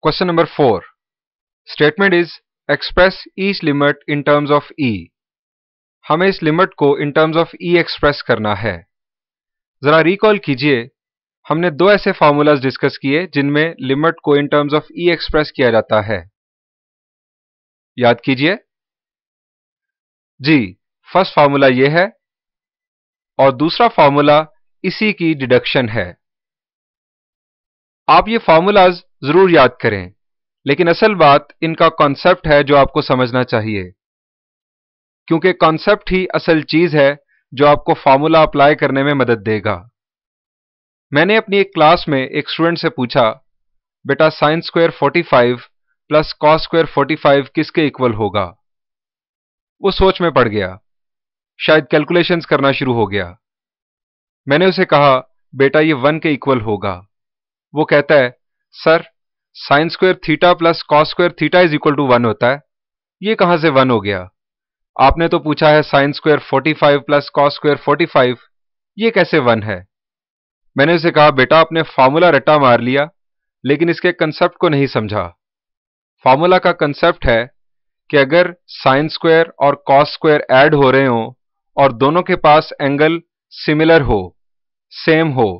Question number 4. Statement is express each limit in terms of E. हमें इस limit को in terms of E express करना है ज़रा रिकॉल कीजिए हमने दो ऐसे फार्मूलाज डिस्कस किए जिनमें लिमिट को in terms of E express किया जाता है याद कीजिए जी फर्स्ट फार्मूला ये है और दूसरा फार्मूला इसी की डिडक्शन है आप ये फार्मूलाज ज़रूर याद करें लेकिन असल बात इनका कॉन्सेप्ट है जो आपको समझना चाहिए क्योंकि कॉन्सेप्ट ही असल चीज़ है जो आपको फार्मूला अप्लाई करने में मदद देगा मैंने अपनी एक क्लास में एक स्टूडेंट से पूछा बेटा square square 45 plus cos square five किसके इक्वल होगा वो सोच में पड़ गया शायद कैलकुलेशंस करना शुरू हो गया मैंने उसे कहा बेटा ये वन के इक्वल होगा वो कहता है sir sine square theta plus cos square theta is equal to one होता है ये कहां से वन हो गया आपने तो पूछा है sine square forty five plus cos square forty five ये कैसे वन है मैंने उसे कहा बेटा आपने फार्मूला रट्टा मार लिया लेकिन इसके कंसेप्ट को नहीं समझा फार्मूला का कंसेप्ट है कि अगर साइन स्क्वेयर और कॉस स्क्वेयर एड हो रहे हो और दोनों के पास एंगल सिमिलर हो सेम हो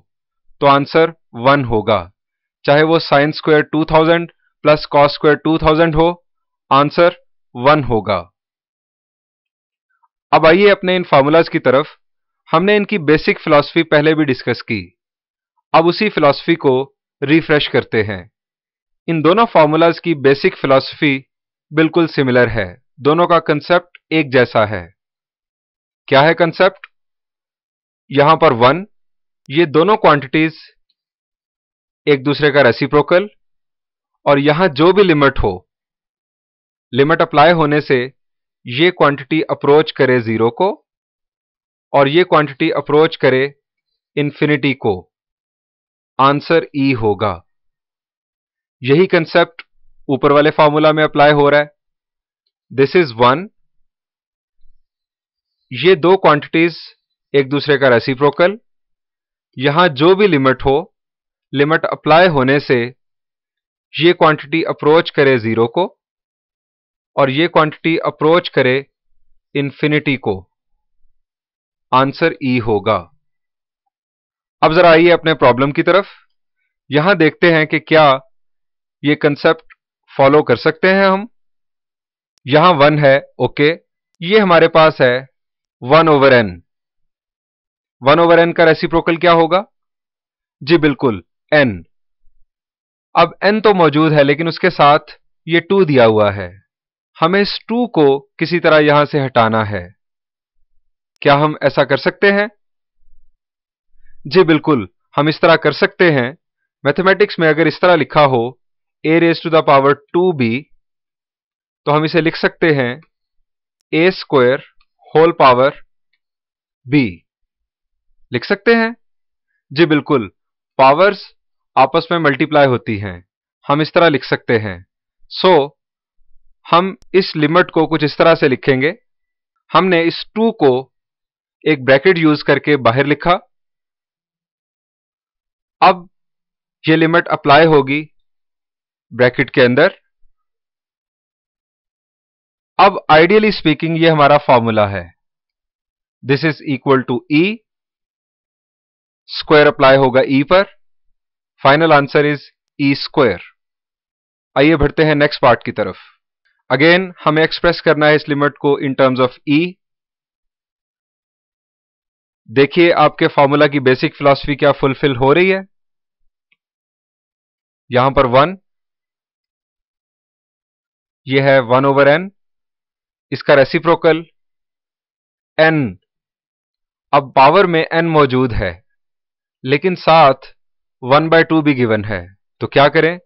तो आंसर वन होगा चाहे वो sine square two thousand plus cos square two thousand हो आंसर वन होगा अब आइए अपने इन फार्मूलाज की तरफ हमने इनकी बेसिक फिलॉसफी पहले भी डिस्कस की अब उसी फिलॉसफी को रिफ्रेश करते हैं इन दोनों फार्मूलाज की बेसिक फिलॉसफी बिल्कुल सिमिलर है दोनों का कंसेप्ट एक जैसा है क्या है कंसेप्ट यहां पर वन ये दोनों क्वांटिटीज एक दूसरे का रेसिप्रोकल और यहां जो भी लिमिट हो लिमिट अप्लाई होने से ये क्वांटिटी अप्रोच करे जीरो को और ये क्वांटिटी अप्रोच करे इन्फिनिटी को आंसर ई e होगा यही कंसेप्ट ऊपर वाले फॉर्मूला में अप्लाई हो रहा है दिस इज वन ये दो क्वांटिटीज एक दूसरे का रेसिप्रोकल यहां जो भी लिमिट हो लिमिट अप्लाई होने से ये क्वांटिटी अप्रोच करे ज़ीरो को और ये क्वांटिटी अप्रोच करे इन्फिनिटी को आंसर ई e होगा अब जरा आइए अपने प्रॉब्लम की तरफ यहां देखते हैं कि क्या ये कंसेप्ट फॉलो कर सकते हैं हम यहां वन है ओके ये हमारे पास है one over N one over N का रेसिप्रोकल क्या होगा जी बिल्कुल एन अब एन तो मौजूद है लेकिन उसके साथ ये टू दिया हुआ है हमें इस टू को किसी तरह यहां से हटाना है क्या हम ऐसा कर सकते हैं जी बिल्कुल हम इस तरह कर सकते हैं मैथमेटिक्स में अगर इस तरह लिखा हो A raise to the power to B तो हम इसे लिख सकते हैं A square whole power B लिख सकते हैं जी बिल्कुल पावर्स आपस में मल्टीप्लाई होती हैं हम इस तरह लिख सकते हैं सो so, हम इस लिमिट को कुछ इस तरह से लिखेंगे हमने इस टू को एक ब्रैकेट यूज करके बाहर लिखा अब ये लिमिट अप्लाई होगी ब्रैकेट के अंदर अब आइडियली स्पीकिंग ये हमारा फॉर्मूला है this is equal to E square apply होगा ई e पर final answer is E square आइए बढ़ते हैं नेक्स्ट पार्ट की तरफ अगेन हमें एक्सप्रेस करना है इस लिमिट को इन टर्म्स ऑफ ई देखिए आपके फॉर्मूला की बेसिक फिलॉसफी क्या फुलफिल हो रही है यहां पर वन ये है वन ओवर एन इसका रेसिप्रोकल एन अब पावर में एन मौजूद है लेकिन साथ वन बाय टू भी गिवन है तो क्या करें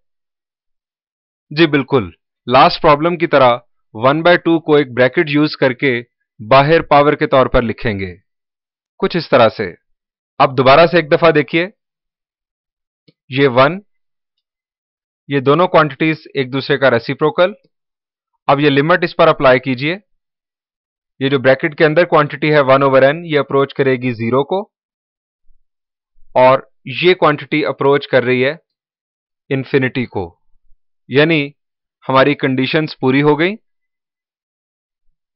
जी बिल्कुल लास्ट प्रॉब्लम की तरह वन बाय टू को एक ब्रैकेट यूज करके बाहर पावर के तौर पर लिखेंगे कुछ इस तरह से अब दोबारा से एक दफा देखिए ये वन ये दोनों क्वांटिटीज एक दूसरे का रेसिप्रोकल अब ये लिमिट इस पर अप्लाई कीजिए ये जो ब्रैकेट के अंदर क्वांटिटी है वन ओवर एन ये अप्रोच करेगी जीरो को और ये क्वांटिटी अप्रोच कर रही है इन्फिनिटी को यानी हमारी कंडीशंस पूरी हो गई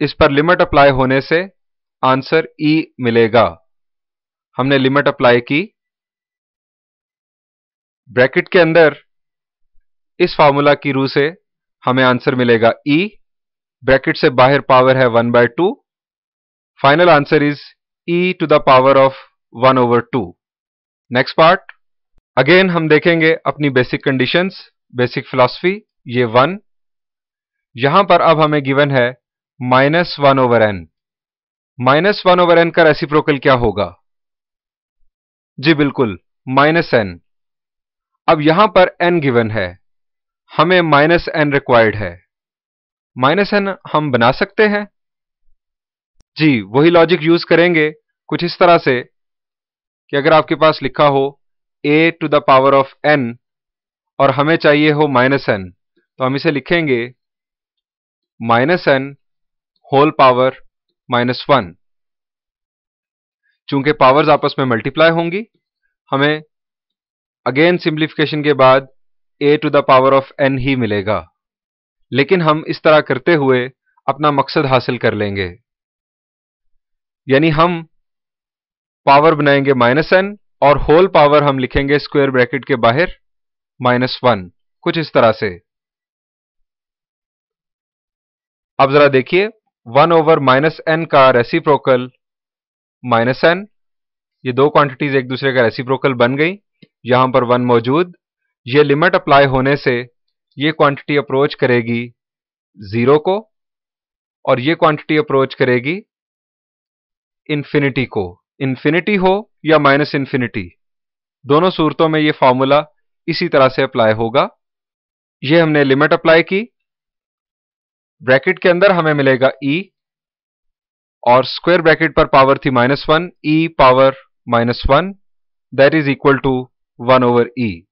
इस पर लिमिट अप्लाई होने से आंसर ई e मिलेगा हमने लिमिट अप्लाई की ब्रैकेट के अंदर इस फार्मूला की रू से हमें आंसर मिलेगा ई e, ब्रैकेट से बाहर पावर है one by two final answer is E to the power of one over two next part again हम देखेंगे अपनी बेसिक कंडीशंस बेसिक फिलॉसफी ये वन यहां पर अब हमें गिवन है minus one over N minus one over N का रेसिप्रोकल क्या होगा जी बिल्कुल माइनस एन अब यहां पर एन गिवन है हमें माइनस एन रिक्वायर्ड है माइनस एन हम बना सकते हैं जी वही लॉजिक यूज करेंगे कुछ इस तरह से कि अगर आपके पास लिखा हो A to the power of N और हमें चाहिए हो माइनस एन तो हम इसे लिखेंगे minus n whole power minus one चूंकि पावर्स आपस में मल्टीप्लाई होंगी हमें अगेन सिंप्लीफिकेशन के बाद a to the power of n ही मिलेगा लेकिन हम इस तरह करते हुए अपना मकसद हासिल कर लेंगे यानी हम पावर बनाएंगे माइनस एन और होल पावर हम लिखेंगे स्क्वायर ब्रैकेट के बाहर माइनस वन कुछ इस तरह से अब जरा देखिए वन ओवर माइनस एन का रेसिप्रोकल माइनस एन ये दो क्वांटिटीज एक दूसरे का रेसिप्रोकल बन गई यहां पर वन मौजूद ये लिमिट अप्लाई होने से ये क्वांटिटी अप्रोच करेगी जीरो को और ये क्वांटिटी अप्रोच करेगी इन्फिनिटी को इन्फिनिटी हो या माइनस इन्फिनिटी दोनों सूरतों में ये फॉर्मूला इसी तरह से अप्लाई होगा ये हमने लिमिट अप्लाई की ब्रैकेट के अंदर हमें मिलेगा ई e, और स्क्वायर ब्रैकेट पर पावर थी minus one e power minus one that is equal to one over E